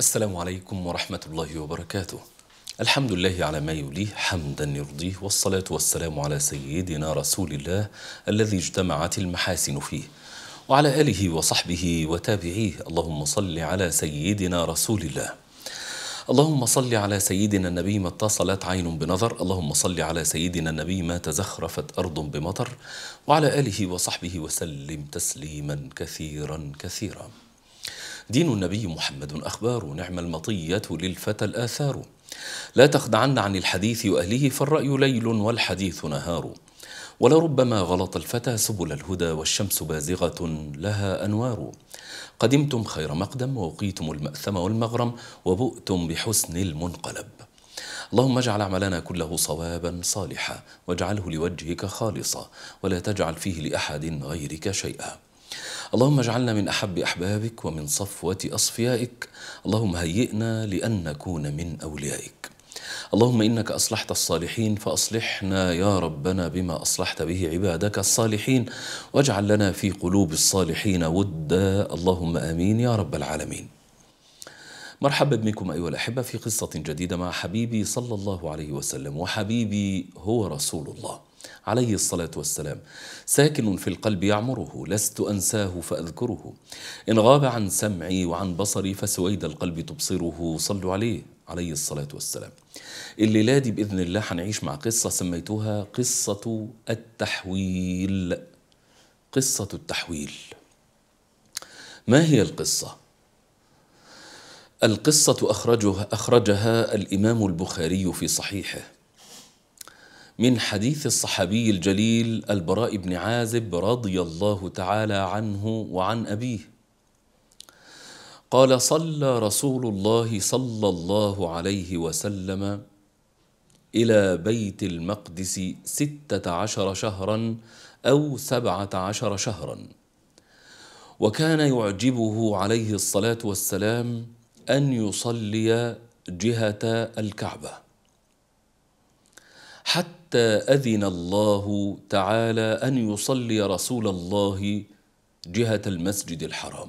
السلام عليكم ورحمة الله وبركاته الحمد لله على ما يليه حمدا يرضيه والصلاة والسلام على سيدنا رسول الله الذي اجتمعت المحاسن فيه وعلى آله وصحبه وتابعيه اللهم صل على سيدنا رسول الله اللهم صل على سيدنا النبي ما اتصلت عين بنظر اللهم صل على سيدنا النبي ما تزخرفت أرض بمطر وعلى آله وصحبه وسلم تسليما كثيرا كثيرا دين النبي محمد أخبار نعم المطية للفتى الآثار لا تخدعن عن الحديث وأهله فالرأي ليل والحديث نهار ولربما غلط الفتى سبل الهدى والشمس بازغة لها أنوار قدمتم خير مقدم ووقيتم المأثم والمغرم وبؤتم بحسن المنقلب اللهم اجعل عملنا كله صوابا صالحا واجعله لوجهك خالصا ولا تجعل فيه لأحد غيرك شيئا اللهم اجعلنا من أحب أحبابك ومن صفوة أصفيائك اللهم هيئنا لأن نكون من أوليائك اللهم إنك أصلحت الصالحين فأصلحنا يا ربنا بما أصلحت به عبادك الصالحين واجعل لنا في قلوب الصالحين ودا اللهم آمين يا رب العالمين مرحبا بكم أيها الأحبة في قصة جديدة مع حبيبي صلى الله عليه وسلم وحبيبي هو رسول الله عليه الصلاة والسلام ساكن في القلب يعمره لست أنساه فأذكره إن غاب عن سمعي وعن بصري فسويد القلب تبصره صلوا عليه عليه الصلاة والسلام الليلة دي بإذن الله حنعيش مع قصة سميتها قصة التحويل قصة التحويل ما هي القصة؟ القصة أخرجها, أخرجها الإمام البخاري في صحيحه من حديث الصحابي الجليل البراء بن عازب رضي الله تعالى عنه وعن أبيه قال صلى رسول الله صلى الله عليه وسلم إلى بيت المقدس ستة عشر شهرا أو سبعة عشر شهرا وكان يعجبه عليه الصلاة والسلام أن يصلي جهة الكعبة حتى حتى أذن الله تعالى أن يصلي رسول الله جهة المسجد الحرام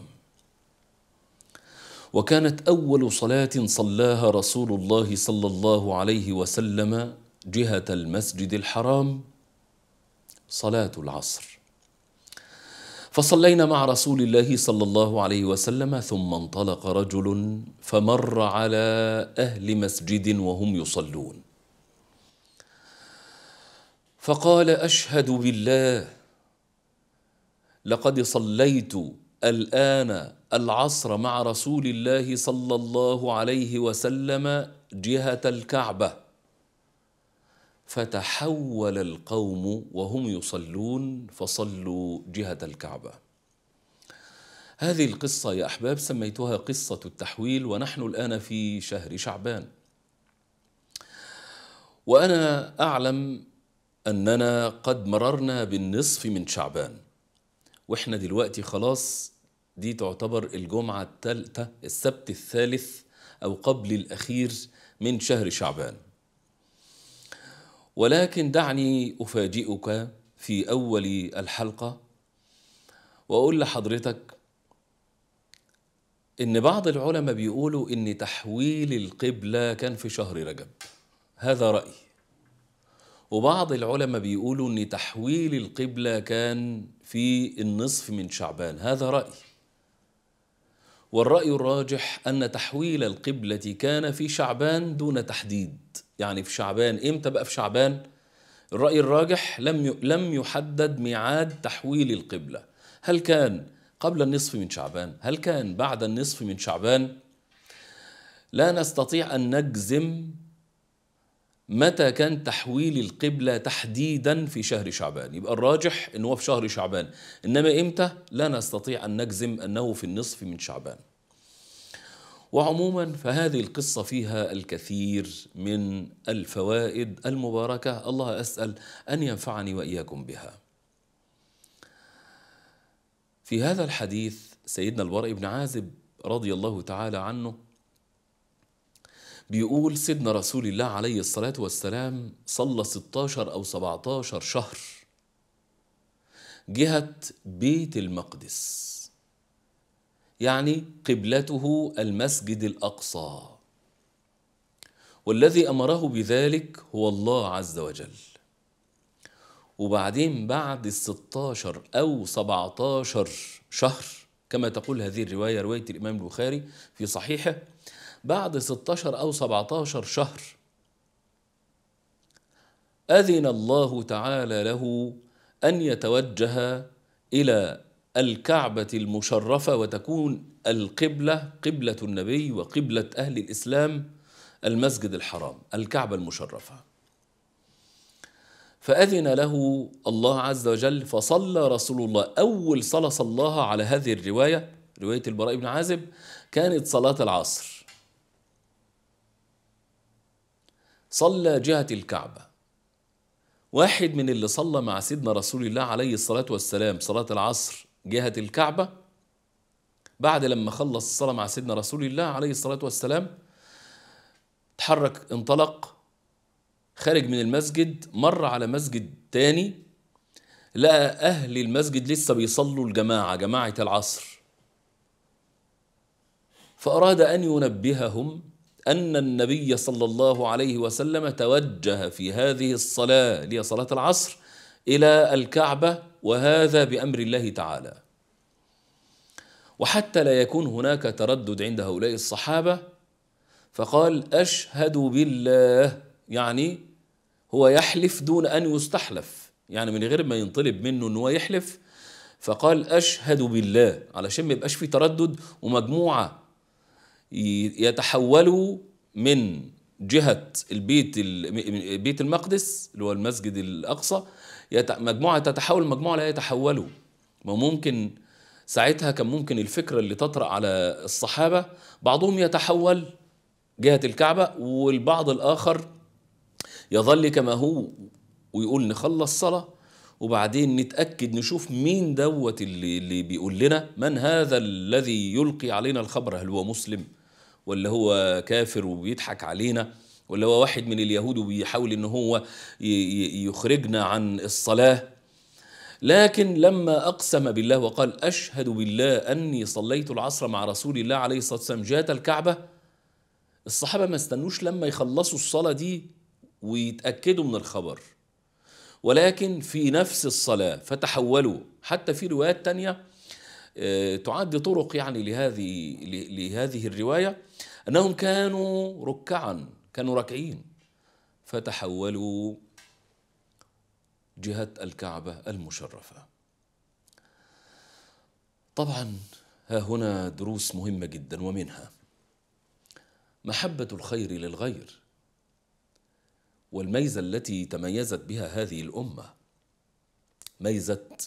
وكانت أول صلاة صلاها رسول الله صلى الله عليه وسلم جهة المسجد الحرام صلاة العصر فصلينا مع رسول الله صلى الله عليه وسلم ثم انطلق رجل فمر على أهل مسجد وهم يصلون فقال اشهد بالله لقد صليت الان العصر مع رسول الله صلى الله عليه وسلم جهه الكعبه فتحول القوم وهم يصلون فصلوا جهه الكعبه هذه القصه يا احباب سميتها قصه التحويل ونحن الان في شهر شعبان وانا اعلم أننا قد مررنا بالنصف من شعبان وإحنا دلوقتي خلاص دي تعتبر الجمعة الثالثة السبت الثالث أو قبل الأخير من شهر شعبان ولكن دعني أفاجئك في أول الحلقة وأقول لحضرتك إن بعض العلماء بيقولوا إن تحويل القبلة كان في شهر رجب هذا رأيي وبعض العلماء بيقولوا ان تحويل القبلة كان في النصف من شعبان هذا رأي والرأي الراجح أن تحويل القبلة كان في شعبان دون تحديد يعني في شعبان إمتى بقى في شعبان الرأي الراجح لم لم يحدد ميعاد تحويل القبلة هل كان قبل النصف من شعبان هل كان بعد النصف من شعبان لا نستطيع أن نجزم متى كان تحويل القبلة تحديدا في شهر شعبان يبقى الراجح أنه هو في شهر شعبان إنما إمتى لا نستطيع أن نجزم أنه في النصف من شعبان وعموما فهذه القصة فيها الكثير من الفوائد المباركة الله أسأل أن ينفعني وإياكم بها في هذا الحديث سيدنا البراء بن عازب رضي الله تعالى عنه بيقول سيدنا رسول الله عليه الصلاة والسلام صلى 16 أو 17 شهر جهة بيت المقدس يعني قبلته المسجد الأقصى والذي أمره بذلك هو الله عز وجل وبعدين بعد الستاشر أو سبعتاشر شهر كما تقول هذه الرواية رواية الإمام البخاري في صحيحه بعد 16 أو 17 شهر أذن الله تعالى له أن يتوجه إلى الكعبة المشرفة وتكون القبلة قبلة النبي وقبلة أهل الإسلام المسجد الحرام الكعبة المشرفة فأذن له الله عز وجل فصلى رسول الله أول صلاة صلاها على هذه الرواية رواية البراء بن عازب كانت صلاة العصر صلى جهة الكعبة واحد من اللي صلى مع سيدنا رسول الله عليه الصلاة والسلام صلاة العصر جهة الكعبة بعد لما خلص الصلاة مع سيدنا رسول الله عليه الصلاة والسلام تحرك انطلق خارج من المسجد مر على مسجد تاني لقى أهل المسجد لسه بيصلوا الجماعة جماعة العصر فأراد أن ينبههم أن النبي صلى الله عليه وسلم توجه في هذه الصلاة اللي هي صلاة العصر إلى الكعبة وهذا بأمر الله تعالى وحتى لا يكون هناك تردد عند هؤلاء الصحابة فقال أشهد بالله يعني هو يحلف دون أن يستحلف يعني من غير ما ينطلب منه أنه يحلف فقال أشهد بالله علشان ما يبقاش في تردد ومجموعة يتحولوا من جهة البيت بيت المقدس اللي هو المسجد الأقصى مجموعة تتحول مجموعة لا يتحولوا ما ممكن ساعتها كان ممكن الفكرة اللي تطرأ على الصحابة بعضهم يتحول جهة الكعبة والبعض الآخر يظل كما هو ويقول نخلص صلاة وبعدين نتأكد نشوف مين دوت اللي, اللي بيقول لنا من هذا الذي يلقي علينا الخبر هل هو مسلم؟ ولا هو كافر وبيضحك علينا ولا هو واحد من اليهود وبيحاول ان هو يخرجنا عن الصلاه لكن لما اقسم بالله وقال اشهد بالله اني صليت العصر مع رسول الله عليه الصلاه والسلام جات الكعبه الصحابه ما استنوش لما يخلصوا الصلاه دي ويتاكدوا من الخبر ولكن في نفس الصلاه فتحولوا حتى في روايات تانيه آه، تعد طرق يعني لهذه لهذه الروايه انهم كانوا ركعا كانوا راكعين فتحولوا جهه الكعبه المشرفه طبعا ها هنا دروس مهمه جدا ومنها محبه الخير للغير والميزه التي تميزت بها هذه الامه ميزه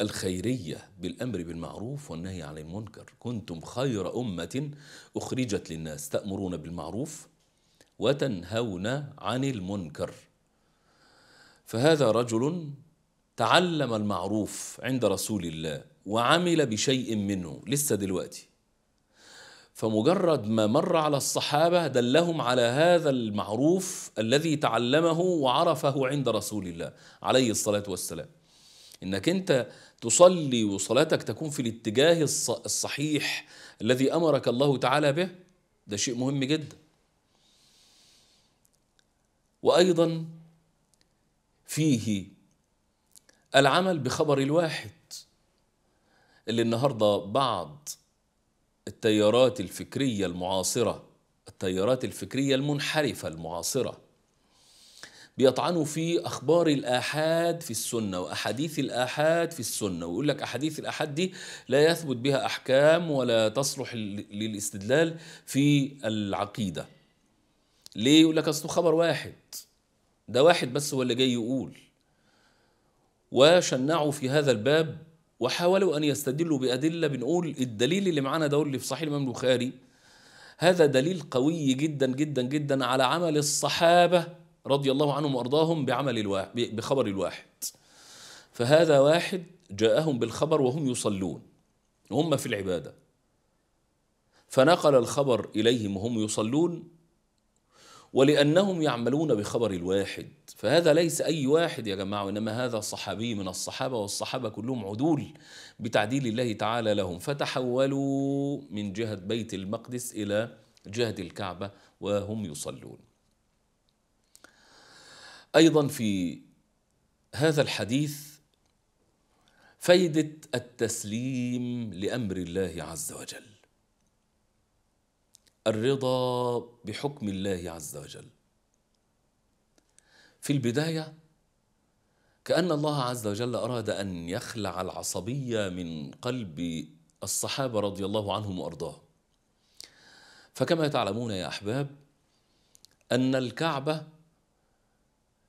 الخيرية بالأمر بالمعروف والنهي عن المنكر كنتم خير أمة أخرجت للناس تأمرون بالمعروف وتنهون عن المنكر فهذا رجل تعلم المعروف عند رسول الله وعمل بشيء منه لسه دلوقتي فمجرد ما مر على الصحابة دلهم على هذا المعروف الذي تعلمه وعرفه عند رسول الله عليه الصلاة والسلام إنك أنت تصلي وصلاتك تكون في الاتجاه الصحيح الذي امرك الله تعالى به ده شيء مهم جدا وايضا فيه العمل بخبر الواحد اللي النهارده بعض التيارات الفكريه المعاصره التيارات الفكريه المنحرفه المعاصره بيطعنوا في اخبار الاحاد في السنه واحاديث الاحاد في السنه ويقول لك احاديث الاحاد دي لا يثبت بها احكام ولا تصلح للاستدلال في العقيده ليه يقول لك اصله خبر واحد ده واحد بس هو اللي جاي يقول وشنعوا في هذا الباب وحاولوا ان يستدلوا بادله بنقول الدليل اللي معانا ده اللي في صحيح الامام البخاري هذا دليل قوي جدا جدا جدا على عمل الصحابه رضي الله عنهم وارضاهم بعمل الواحد بخبر الواحد فهذا واحد جاءهم بالخبر وهم يصلون وهم في العباده فنقل الخبر اليهم وهم يصلون ولانهم يعملون بخبر الواحد فهذا ليس اي واحد يا جماعه وانما هذا صحابي من الصحابه والصحابه كلهم عدول بتعديل الله تعالى لهم فتحولوا من جهه بيت المقدس الى جهه الكعبه وهم يصلون ايضا في هذا الحديث فايده التسليم لامر الله عز وجل الرضا بحكم الله عز وجل في البدايه كان الله عز وجل اراد ان يخلع العصبيه من قلب الصحابه رضي الله عنهم وارضاهم فكما تعلمون يا احباب ان الكعبه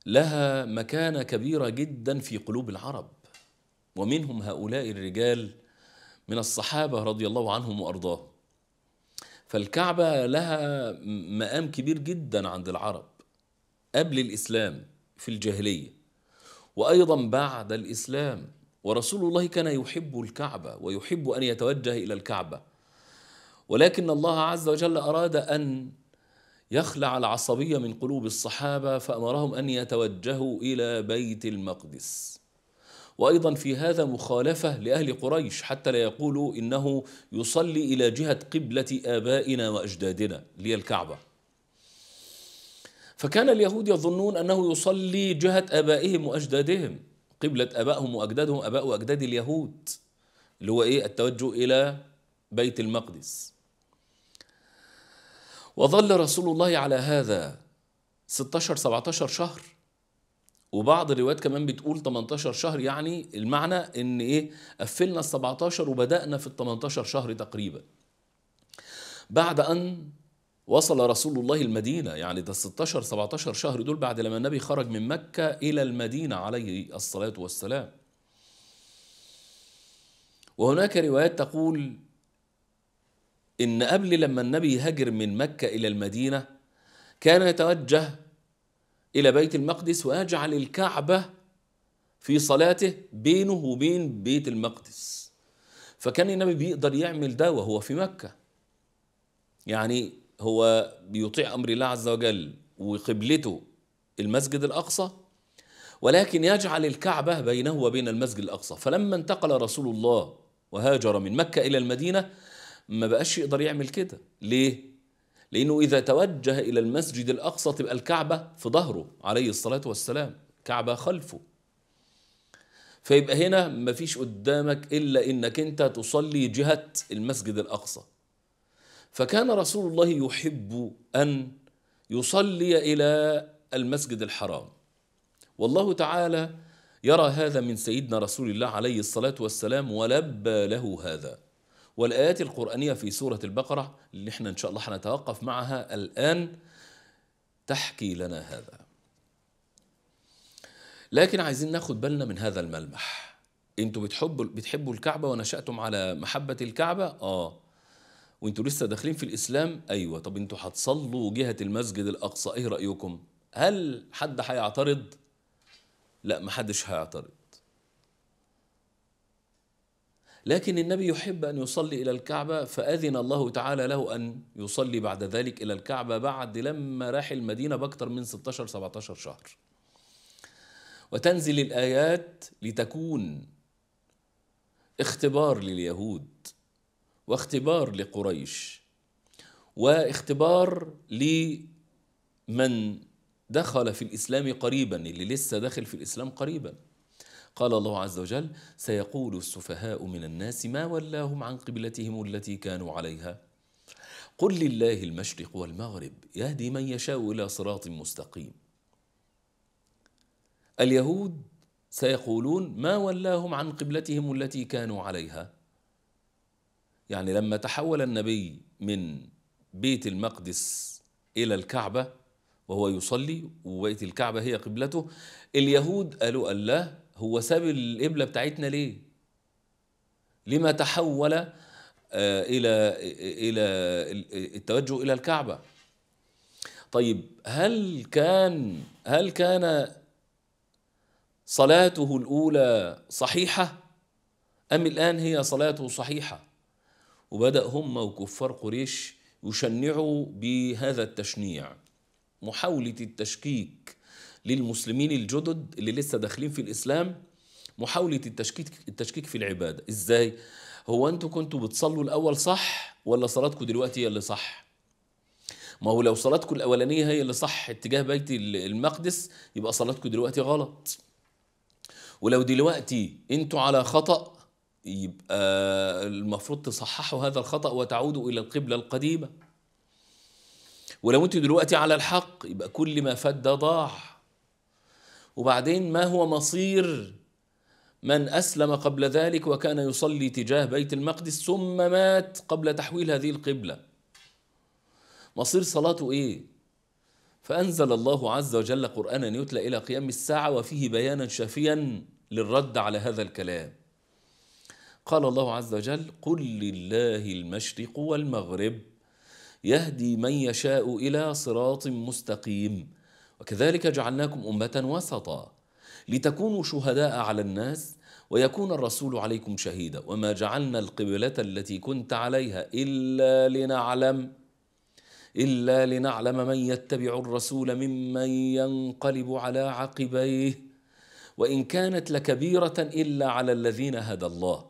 لها مكانه كبيره جدا في قلوب العرب ومنهم هؤلاء الرجال من الصحابه رضي الله عنهم وارضاهم فالكعبه لها مقام كبير جدا عند العرب قبل الاسلام في الجاهليه وايضا بعد الاسلام ورسول الله كان يحب الكعبه ويحب ان يتوجه الى الكعبه ولكن الله عز وجل اراد ان يخلع العصبية من قلوب الصحابة فأمرهم أن يتوجهوا إلى بيت المقدس وأيضا في هذا مخالفة لأهل قريش حتى لا يقولوا إنه يصلي إلى جهة قبلة آبائنا وأجدادنا اللي الكعبة فكان اليهود يظنون أنه يصلي جهة آبائهم وأجدادهم قبلة آبائهم وأجدادهم آباء وأجداد اليهود اللي هو إيه التوجه إلى بيت المقدس وظل رسول الله على هذا 16 17 شهر وبعض الروايات كمان بتقول 18 شهر يعني المعنى ان ايه قفلنا ال 17 وبدانا في ال 18 شهر تقريبا بعد ان وصل رسول الله المدينة يعني ده 16 17 شهر دول بعد لما النبي خرج من مكة إلى المدينة عليه الصلاة والسلام وهناك روايات تقول إن قبل لما النبي هجر من مكة إلى المدينة كان يتوجه إلى بيت المقدس ويجعل الكعبة في صلاته بينه وبين بيت المقدس فكان النبي بيقدر يعمل ده وهو في مكة يعني هو بيطيع أمر الله عز وجل وقبلته المسجد الأقصى ولكن يجعل الكعبة بينه وبين المسجد الأقصى فلما انتقل رسول الله وهاجر من مكة إلى المدينة ما بقاش يقدر يعمل كده ليه؟ لأنه إذا توجه إلى المسجد الأقصى تبقى الكعبة في ظهره عليه الصلاة والسلام كعبة خلفه فيبقى هنا مفيش قدامك إلا إنك أنت تصلي جهة المسجد الأقصى فكان رسول الله يحب أن يصلي إلى المسجد الحرام والله تعالى يرى هذا من سيدنا رسول الله عليه الصلاة والسلام ولبى له هذا والآيات القرآنية في سورة البقرة اللي احنا إن شاء الله هنتوقف معها الآن تحكي لنا هذا لكن عايزين ناخد بالنا من هذا الملمح انتوا بتحبوا بتحبوا الكعبه ونشاتم على محبه الكعبه اه وانتوا لسه داخلين في الاسلام ايوه طب انتوا هتصلوا جهه المسجد الاقصى ايه رايكم هل حد هيعترض لا محدش هيعترض لكن النبي يحب أن يصلي إلى الكعبة فأذن الله تعالى له أن يصلي بعد ذلك إلى الكعبة بعد لما راح المدينة بأكثر من 16-17 شهر وتنزل الآيات لتكون اختبار لليهود واختبار لقريش واختبار لمن دخل في الإسلام قريبا اللي لسه داخل في الإسلام قريبا قال الله عز وجل سيقول السفهاء من الناس ما ولاهم عن قبلتهم التي كانوا عليها قل لله المشرق والمغرب يهدي من يشاء الى صراط مستقيم اليهود سيقولون ما ولاهم عن قبلتهم التي كانوا عليها يعني لما تحول النبي من بيت المقدس الى الكعبه وهو يصلي وبيت الكعبه هي قبلته اليهود قالوا الله هو ساب القبلة بتاعتنا ليه لما تحول آه، إلى إلى التوجه إلى الكعبة طيب هل كان هل كان صلاته الأولى صحيحة أم الآن هي صلاته صحيحة وبدأ هم وكفار قريش يشنعوا بهذا التشنيع محاولة التشكيك للمسلمين الجدد اللي لسه داخلين في الإسلام محاولة التشكيك التشكيك في العبادة إزاي؟ هو أنتوا كنتوا بتصلوا الأول صح ولا صلاتكم دلوقتي هي اللي صح؟ ما هو لو صلاتكم الأولانية هي اللي صح اتجاه بيت المقدس يبقى صلاتكم دلوقتي غلط ولو دلوقتي أنتوا على خطأ يبقى المفروض تصححوا هذا الخطأ وتعودوا إلى القبلة القديمة ولو أنتوا دلوقتي على الحق يبقى كل ما فات ده ضاع وبعدين ما هو مصير من أسلم قبل ذلك وكان يصلي تجاه بيت المقدس ثم مات قبل تحويل هذه القبلة مصير صلاته إيه؟ فأنزل الله عز وجل قرآنا يتلى إلى قيام الساعة وفيه بيانا شافيا للرد على هذا الكلام قال الله عز وجل قل لله المشرق والمغرب يهدي من يشاء إلى صراط مستقيم وكذلك جعلناكم أمة وسطا لتكونوا شهداء على الناس ويكون الرسول عليكم شهيدا وما جعلنا القبلة التي كنت عليها إلا لنعلم إلا لنعلم من يتبع الرسول ممن ينقلب على عقبيه وإن كانت لكبيرة إلا على الذين هدى الله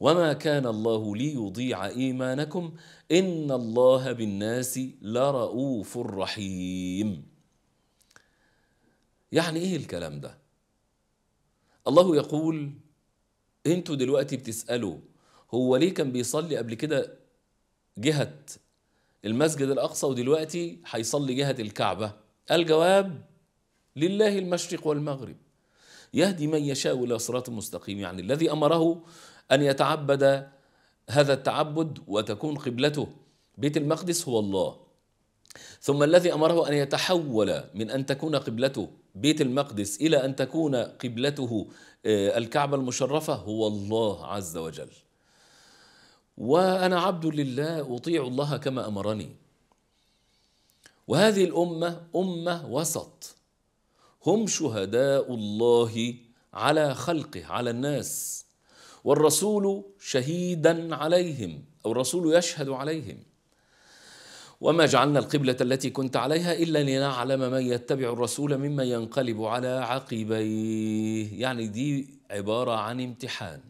وما كان الله ليضيع إيمانكم إن الله بالناس لرؤوف رحيم يعني ايه الكلام ده الله يقول انتوا دلوقتي بتسالوا هو ليه كان بيصلي قبل كده جهه المسجد الاقصى ودلوقتي هيصلي جهه الكعبه الجواب لله المشرق والمغرب يهدي من يشاء الى صراط مستقيم يعني الذي امره ان يتعبد هذا التعبد وتكون قبلته بيت المقدس هو الله ثم الذي امره ان يتحول من ان تكون قبلته بيت المقدس إلى أن تكون قبلته آه، الكعبة المشرفة هو الله عز وجل وأنا عبد لله أطيع الله كما أمرني وهذه الأمة أمة وسط هم شهداء الله على خلقه على الناس والرسول شهيدا عليهم أو الرسول يشهد عليهم وما جعلنا القبلة التي كنت عليها إلا لنعلم من يتبع الرسول مما ينقلب على عقبيه يعني دي عبارة عن امتحان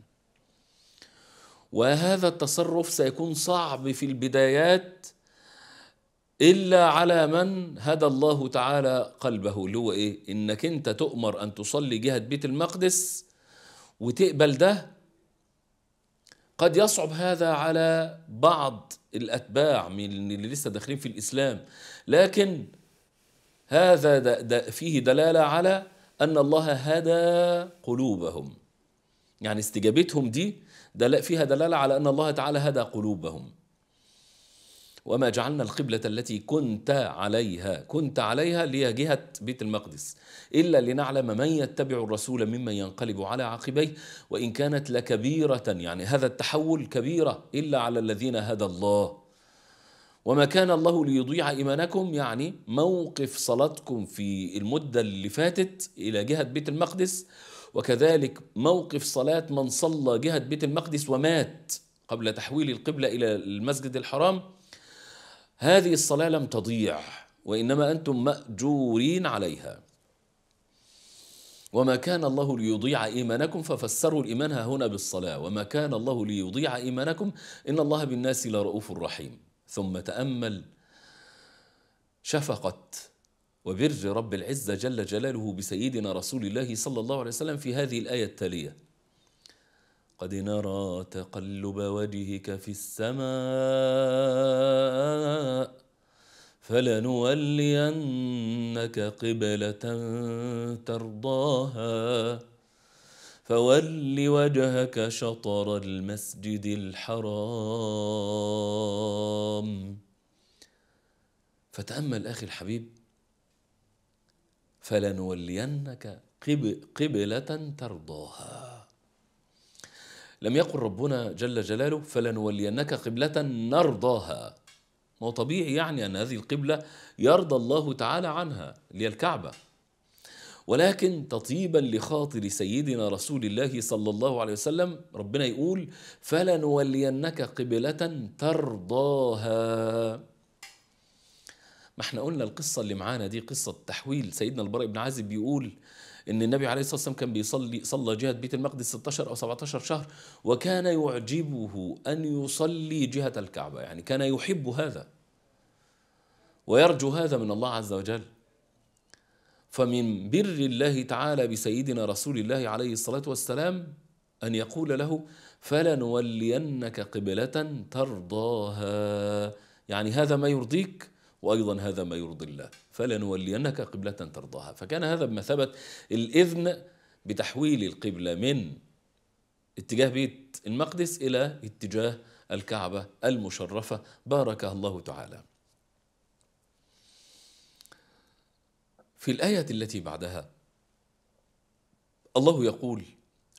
وهذا التصرف سيكون صعب في البدايات إلا على من هدى الله تعالى قلبه اللي هو إيه إنك أنت تؤمر أن تصلي جهة بيت المقدس وتقبل ده قد يصعب هذا على بعض الأتباع من اللي لسه داخلين في الإسلام لكن هذا دا دا فيه دلالة على أن الله هدى قلوبهم يعني استجابتهم دي دل فيها دلالة على أن الله تعالى هدى قلوبهم وما جعلنا القبلة التي كنت عليها كنت عليها اللي هي جهة بيت المقدس إلا لنعلم من يتبع الرسول ممن ينقلب على عقبيه وإن كانت لكبيرة يعني هذا التحول كبيرة إلا على الذين هدى الله وما كان الله ليضيع إيمانكم يعني موقف صلاتكم في المدة اللي فاتت إلى جهة بيت المقدس وكذلك موقف صلاة من صلى جهة بيت المقدس ومات قبل تحويل القبلة إلى المسجد الحرام هذه الصلاة لم تضيع وإنما أنتم مأجورين عليها وما كان الله ليضيع إيمانكم ففسروا الإيمان ها هنا بالصلاة وما كان الله ليضيع إيمانكم إن الله بالناس لرؤوف رحيم ثم تأمل شفقة وبرج رب العزة جل جلاله بسيدنا رسول الله صلى الله عليه وسلم في هذه الآية التالية قد نرى تقلب وجهك في السماء فلنولينك قبله ترضاها فول وجهك شطر المسجد الحرام فتامل اخي الحبيب فلنولينك قبله ترضاها لم يقل ربنا جل جلاله فلنولينك قبلة نرضاها ما هو طبيعي يعني أن هذه القبلة يرضى الله تعالى عنها اللي الكعبة ولكن تطيبا لخاطر سيدنا رسول الله صلى الله عليه وسلم ربنا يقول فلنولينك قبلة ترضاها ما احنا قلنا القصة اللي معانا دي قصة تحويل سيدنا البراء بن عازب بيقول ان النبي عليه الصلاه والسلام كان بيصلي صلى جهه بيت المقدس 16 او 17 شهر وكان يعجبه ان يصلي جهه الكعبه يعني كان يحب هذا ويرجو هذا من الله عز وجل فمن بر الله تعالى بسيدنا رسول الله عليه الصلاه والسلام ان يقول له فلنولينك قبله ترضاها يعني هذا ما يرضيك وأيضا هذا ما يرضي الله فلنولينك قبلة ترضاها فكان هذا بمثابة الإذن بتحويل القبلة من اتجاه بيت المقدس إلى اتجاه الكعبة المشرفة باركها الله تعالى في الآية التي بعدها الله يقول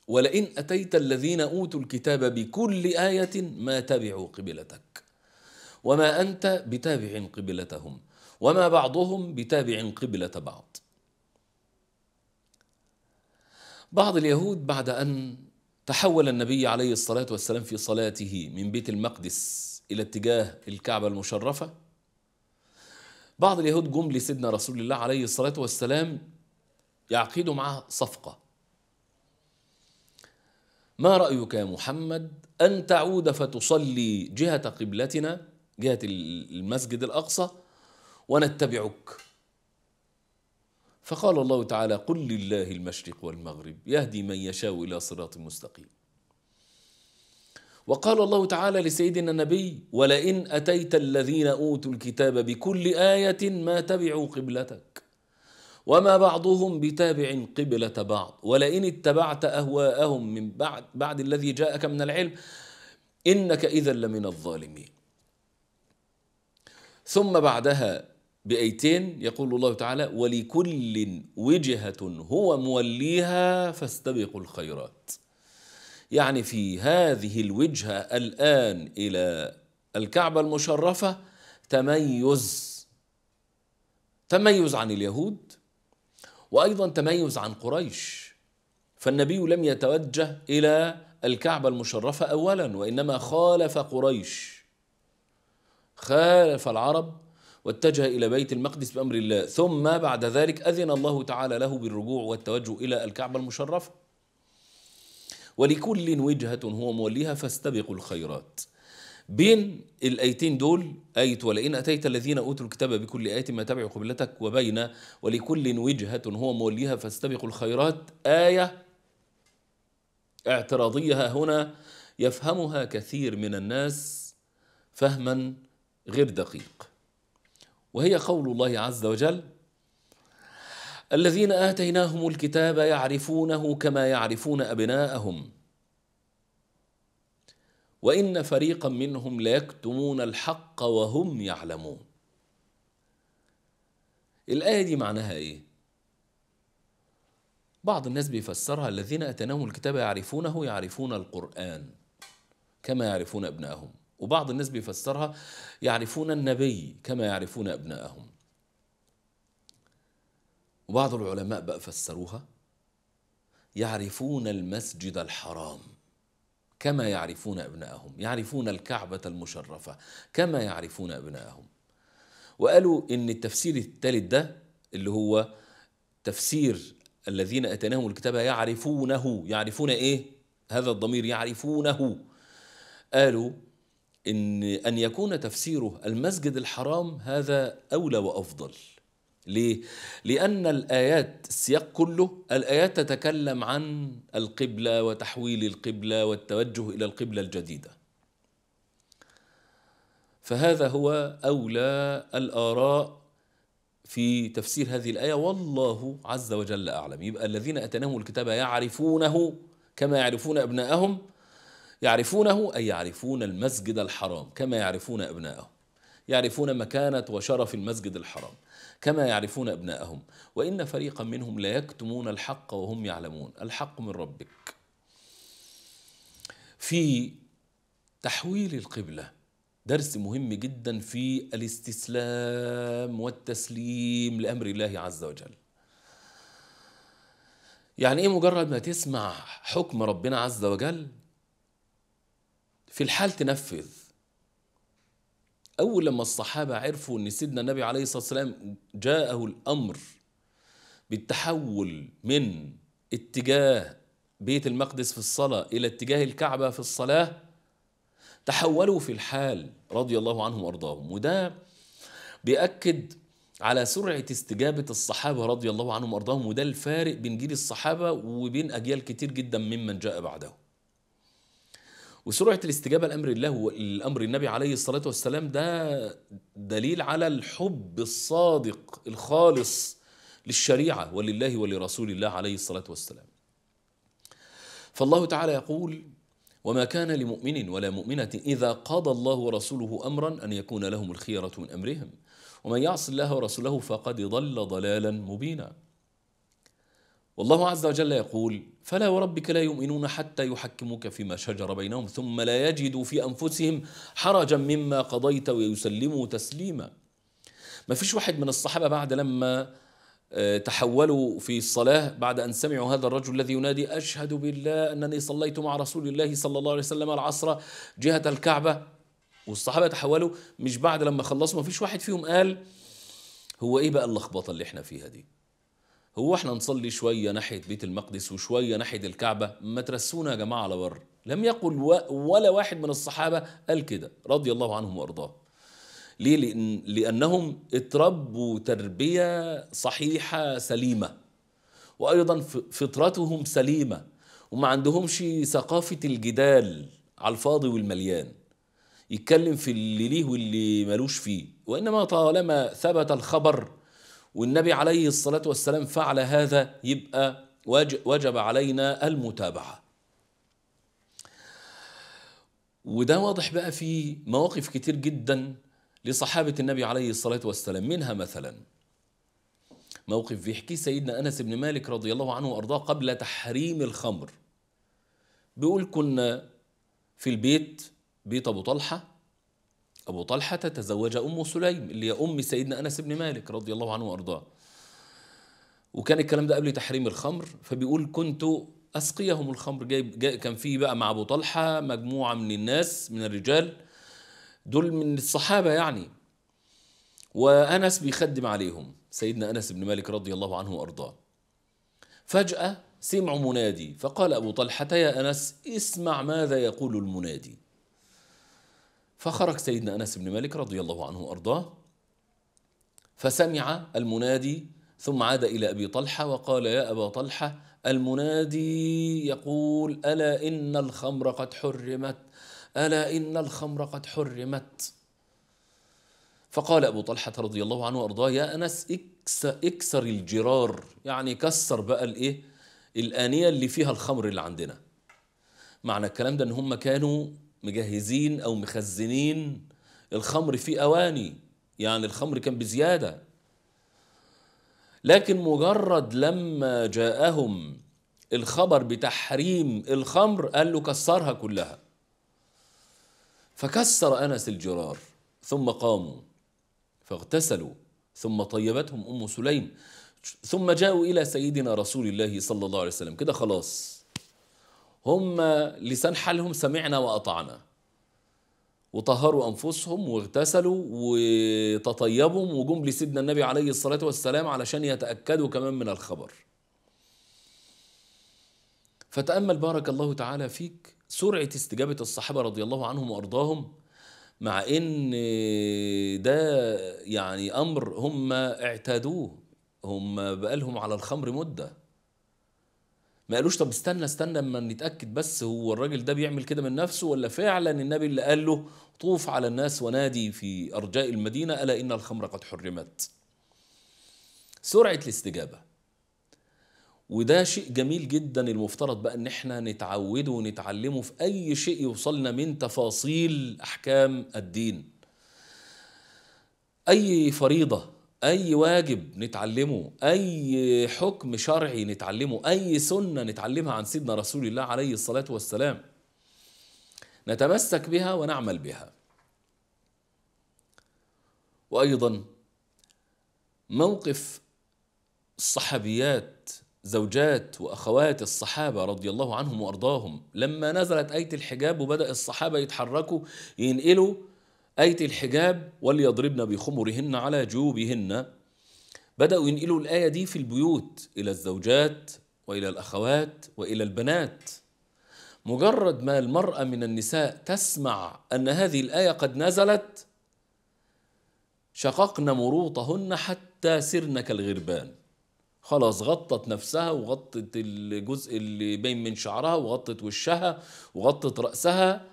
ولئن أتيت الذين أوتوا الكتاب بكل آية ما تبعوا قبلتك وما أنت بتابع قبلتهم وما بعضهم بتابع قبلة بعض بعض اليهود بعد أن تحول النبي عليه الصلاة والسلام في صلاته من بيت المقدس إلى اتجاه الكعبة المشرفة بعض اليهود جم لسيدنا رسول الله عليه الصلاة والسلام يعقدوا معه صفقة ما رأيك يا محمد أن تعود فتصلي جهة قبلتنا جهة المسجد الأقصى ونتبعك فقال الله تعالى قل لله المشرق والمغرب يهدي من يشاء إلى صراط مستقيم وقال الله تعالى لسيدنا النبي ولئن أتيت الذين أوتوا الكتاب بكل آية ما تبعوا قبلتك وما بعضهم بتابع قبلة بعض ولئن اتبعت أهواءهم من بعد, بعد الذي جاءك من العلم إنك إذا لمن الظالمين ثم بعدها بأيتين يقول الله تعالى ولكل وجهة هو موليها فاستبقوا الخيرات يعني في هذه الوجهة الآن إلى الكعبة المشرفة تميز تميز عن اليهود وأيضا تميز عن قريش فالنبي لم يتوجه إلى الكعبة المشرفة أولا وإنما خالف قريش خالف العرب واتجه إلى بيت المقدس بأمر الله ثم بعد ذلك أذن الله تعالى له بالرجوع والتوجه إلى الكعبة المشرفة ولكل وجهة هو موليها فاستبقوا الخيرات بين الآيتين دول آية ولئن أتيت الذين أوتوا الكتاب بكل آية ما تبعوا قبلتك وبين ولكل وجهة هو موليها فاستبقوا الخيرات آية اعتراضية هنا يفهمها كثير من الناس فهما غير دقيق وهي قول الله عز وجل الذين اتيناهم الكتاب يعرفونه كما يعرفون ابناءهم وان فريقا منهم ليكتمون الحق وهم يعلمون الايه دي معناها ايه بعض الناس بيفسرها الذين اتيناهم الكتاب يعرفونه يعرفون القران كما يعرفون ابنائهم وبعض الناس بيفسرها يعرفون النبي كما يعرفون أبنائهم وبعض العلماء بقى فسروها يعرفون المسجد الحرام كما يعرفون أبنائهم يعرفون الكعبة المشرفة كما يعرفون أبنائهم وقالوا إن التفسير الثالث ده اللي هو تفسير الذين أتيناهم الكتاب يعرفونه يعرفون إيه؟ هذا الضمير يعرفونه قالوا إن أن يكون تفسيره المسجد الحرام هذا أولى وأفضل ليه؟ لأن الآيات السياق كله الآيات تتكلم عن القبلة وتحويل القبلة والتوجه إلى القبلة الجديدة فهذا هو أولى الآراء في تفسير هذه الآية والله عز وجل أعلم يبقى الذين أتناهم الكتاب يعرفونه كما يعرفون أبناءهم يعرفونه أي يعرفون المسجد الحرام كما يعرفون أبنائهم يعرفون مكانة وشرف المسجد الحرام كما يعرفون أبنائهم وإن فريقا منهم لا يكتمون الحق وهم يعلمون الحق من ربك في تحويل القبله درس مهم جدا في الاستسلام والتسليم لامر الله عز وجل. يعني ايه مجرد ما تسمع حكم ربنا عز وجل في الحال تنفذ أول لما الصحابة عرفوا أن سيدنا النبي عليه الصلاة والسلام جاءه الأمر بالتحول من اتجاه بيت المقدس في الصلاة إلى اتجاه الكعبة في الصلاة تحولوا في الحال رضي الله عنهم وأرضاهم وده بيأكد على سرعة استجابة الصحابة رضي الله عنهم وأرضاهم وده الفارق بين جيل الصحابة وبين أجيال كتير جدا ممن جاء بعدهم وسرعه الاستجابه لامر الله والامر النبي عليه الصلاه والسلام ده دليل على الحب الصادق الخالص للشريعه ولله ولرسول الله عليه الصلاه والسلام. فالله تعالى يقول: وما كان لمؤمن ولا مؤمنه اذا قضى الله ورسوله امرا ان يكون لهم الخيره من امرهم ومن يعص الله ورسوله فقد ضل ضلالا مبينا. والله عز وجل يقول فلا وربك لا يؤمنون حتى يحكموك فيما شجر بينهم ثم لا يجدوا في أنفسهم حرجا مما قضيت ويسلموا تسليما ما فيش واحد من الصحابة بعد لما آه، تحولوا في الصلاة بعد أن سمعوا هذا الرجل الذي ينادي أشهد بالله أنني صليت مع رسول الله صلى الله عليه وسلم العصر جهة الكعبة والصحابة تحولوا مش بعد لما خلصوا ما فيش واحد فيهم قال هو إيه بقى اللخبطة اللي احنا فيها دي هو احنا نصلي شوية ناحية بيت المقدس وشوية ناحية الكعبة ما ترسونا يا جماعة على بر لم يقل ولا واحد من الصحابة قال كده رضي الله عنهم وأرضاه ليه؟ لأن لأنهم اتربوا تربية صحيحة سليمة وأيضا فطرتهم سليمة وما عندهمش ثقافة الجدال على الفاضي والمليان يتكلم في اللي ليه واللي ملوش فيه وإنما طالما ثبت الخبر والنبي عليه الصلاة والسلام فعل هذا يبقى وجب علينا المتابعة وده واضح بقى في مواقف كتير جدا لصحابة النبي عليه الصلاة والسلام منها مثلا موقف بيحكيه سيدنا أنس بن مالك رضي الله عنه وأرضاه قبل تحريم الخمر بيقول كنا في البيت بيت أبو طلحة أبو طلحة تزوج أم سليم اللي هي أم سيدنا أنس بن مالك رضي الله عنه وأرضاه وكان الكلام ده قبل تحريم الخمر فبيقول كنت أسقيهم الخمر جايب جاي كان في بقى مع أبو طلحة مجموعة من الناس من الرجال دول من الصحابة يعني وأنس بيخدم عليهم سيدنا أنس بن مالك رضي الله عنه وأرضاه فجأة سمعوا منادي فقال أبو طلحة يا أنس اسمع ماذا يقول المنادي فخرج سيدنا أنس بن مالك رضي الله عنه وأرضاه فسمع المنادي ثم عاد إلى أبي طلحة وقال يا أبا طلحة المنادي يقول ألا إن الخمر قد حرمت ألا إن الخمر قد حرمت فقال أبو طلحة رضي الله عنه وأرضاه يا أنس اكسر, اكسر الجرار يعني كسر بقى الإيه الآنية اللي فيها الخمر اللي عندنا معنى الكلام ده إن هم كانوا مجهزين أو مخزنين الخمر في أواني يعني الخمر كان بزيادة لكن مجرد لما جاءهم الخبر بتحريم الخمر قال له كسرها كلها فكسر أنس الجرار ثم قاموا فاغتسلوا ثم طيبتهم أم سليم ثم جاءوا إلى سيدنا رسول الله صلى الله عليه وسلم كده خلاص هم لسان حالهم سمعنا وأطعنا وطهروا أنفسهم واغتسلوا وتطيبوا وجم لسيدنا النبي عليه الصلاة والسلام علشان يتأكدوا كمان من الخبر فتأمل بارك الله تعالى فيك سرعة استجابة الصحابة رضي الله عنهم وأرضاهم مع ان ده يعني امر هم اعتادوه هم بقالهم على الخمر مده ما قالوش طب استنى استنى اما نتاكد بس هو الراجل ده بيعمل كده من نفسه ولا فعلا النبي اللي قال له طوف على الناس ونادي في ارجاء المدينه الا ان الخمر قد حرمت سرعه الاستجابه وده شيء جميل جدا المفترض بقى ان احنا نتعوده ونتعلمه في اي شيء يوصلنا من تفاصيل احكام الدين اي فريضه اي واجب نتعلمه اي حكم شرعي نتعلمه اي سنه نتعلمها عن سيدنا رسول الله عليه الصلاه والسلام نتمسك بها ونعمل بها وايضا موقف الصحابيات زوجات واخوات الصحابه رضي الله عنهم وارضاهم لما نزلت ايه الحجاب وبدا الصحابه يتحركوا ينقلوا آية الحجاب وليضربن بخمرهن على جيوبهن بدأوا ينقلوا الآية دي في البيوت إلى الزوجات وإلى الأخوات وإلى البنات مجرد ما المرأة من النساء تسمع أن هذه الآية قد نزلت شققن مروطهن حتى سرن كالغربان خلاص غطت نفسها وغطت الجزء اللي باين من شعرها وغطت وشها وغطت رأسها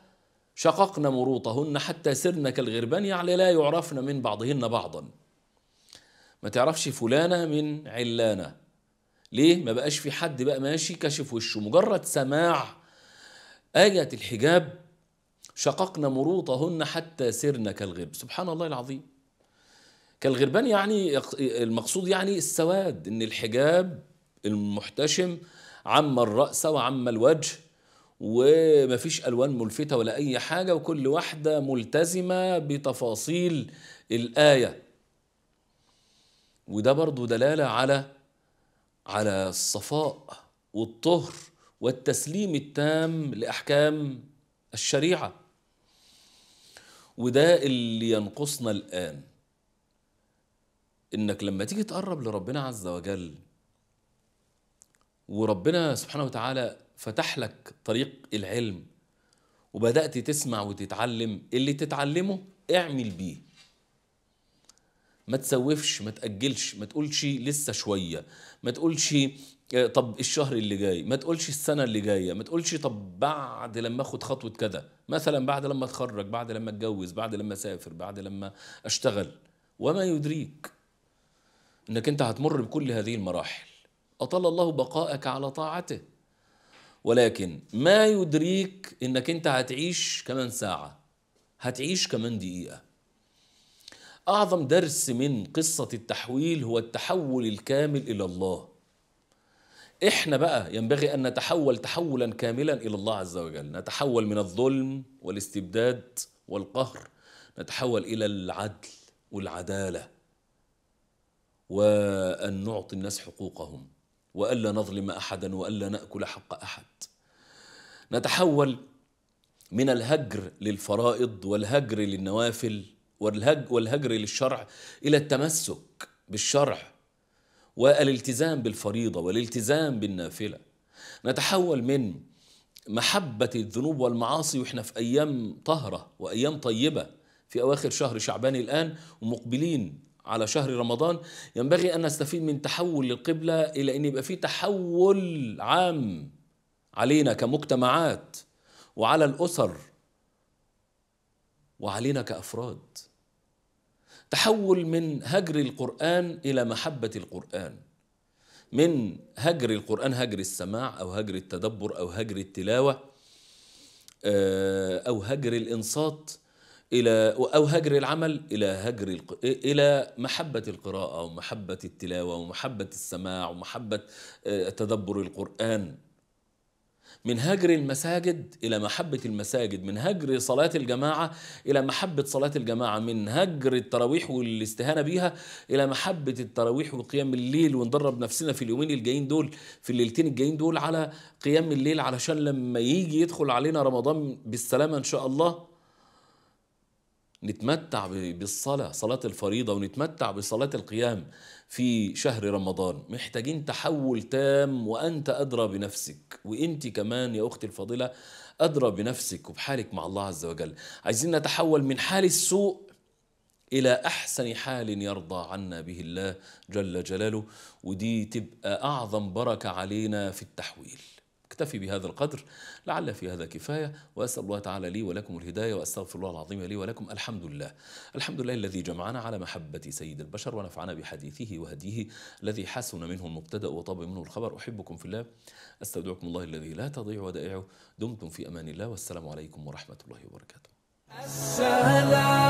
شققن مروطهن حتى سرن كالغربان يعني لا يعرفن من بعضهن بعضا ما تعرفش فلانة من علانة ليه ما بقاش في حد بقى ماشي كشف وشه مجرد سماع آية الحجاب شققن مروطهن حتى سرن كالغرب سبحان الله العظيم كالغربان يعني المقصود يعني السواد ان الحجاب المحتشم عم الرأس وعم الوجه ومفيش الوان ملفته ولا اي حاجه وكل واحده ملتزمه بتفاصيل الايه وده برضو دلاله على على الصفاء والطهر والتسليم التام لاحكام الشريعه وده اللي ينقصنا الان انك لما تيجي تقرب لربنا عز وجل وربنا سبحانه وتعالى فتح لك طريق العلم وبدأت تسمع وتتعلم اللي تتعلمه اعمل بيه ما تسوفش ما تأجلش ما تقولش لسه شوية ما تقولش آه، طب الشهر اللي جاي ما تقولش السنة اللي جاية ما تقولش طب بعد لما اخد خطوة كذا مثلا بعد لما اتخرج بعد لما اتجوز بعد لما اسافر بعد لما اشتغل وما يدريك انك انت هتمر بكل هذه المراحل أطل الله بقائك على طاعته ولكن ما يدريك إنك أنت هتعيش كمان ساعة هتعيش كمان دقيقة أعظم درس من قصة التحويل هو التحول الكامل إلى الله إحنا بقى ينبغي أن نتحول تحولا كاملا إلى الله عز وجل نتحول من الظلم والاستبداد والقهر نتحول إلى العدل والعدالة وأن نعطي الناس حقوقهم والا نظلم احدا والا ناكل حق احد نتحول من الهجر للفرائض والهجر للنوافل والهجر, والهجر للشرع الى التمسك بالشرع والالتزام بالفريضه والالتزام بالنافله نتحول من محبه الذنوب والمعاصي واحنا في ايام طهره وايام طيبه في اواخر شهر شعبان الان ومقبلين على شهر رمضان ينبغي أن نستفيد من تحول القبلة إلى أن يبقى في تحول عام علينا كمجتمعات وعلى الأسر وعلينا كأفراد تحول من هجر القرآن إلى محبة القرآن من هجر القرآن هجر السماع أو هجر التدبر أو هجر التلاوة آه، أو هجر الإنصات الى او هجر العمل الى هجر الى محبه القراءه ومحبه التلاوه ومحبه السماع ومحبه آه، تدبر القران من هجر المساجد الى محبه المساجد من هجر صلاه الجماعه الى محبه صلاه الجماعه من هجر التراويح والاستهانه بيها الى محبه التراويح وقيام الليل وندرب نفسنا في اليومين الجايين دول في الليلتين الجايين دول على قيام الليل علشان لما يجي يدخل علينا رمضان بالسلامه ان شاء الله نتمتع بالصلاة صلاة الفريضة ونتمتع بصلاة القيام في شهر رمضان محتاجين تحول تام وأنت أدرى بنفسك وأنت كمان يا أختي الفضيلة أدرى بنفسك وبحالك مع الله عز وجل عايزين نتحول من حال السوء إلى أحسن حال يرضى عنا به الله جل جلاله ودي تبقى أعظم بركة علينا في التحويل اكتفي بهذا القدر لعل في هذا كفاية وأسأل الله تعالى لي ولكم الهداية وأستغفر الله العظيم لي ولكم الحمد لله الحمد لله الذي جمعنا على محبة سيد البشر ونفعنا بحديثه وهديه الذي حسن منه المبتدأ وطاب منه الخبر أحبكم في الله أستودعكم الله الذي لا تضيع ودائعه دمتم في أمان الله والسلام عليكم ورحمة الله وبركاته السلام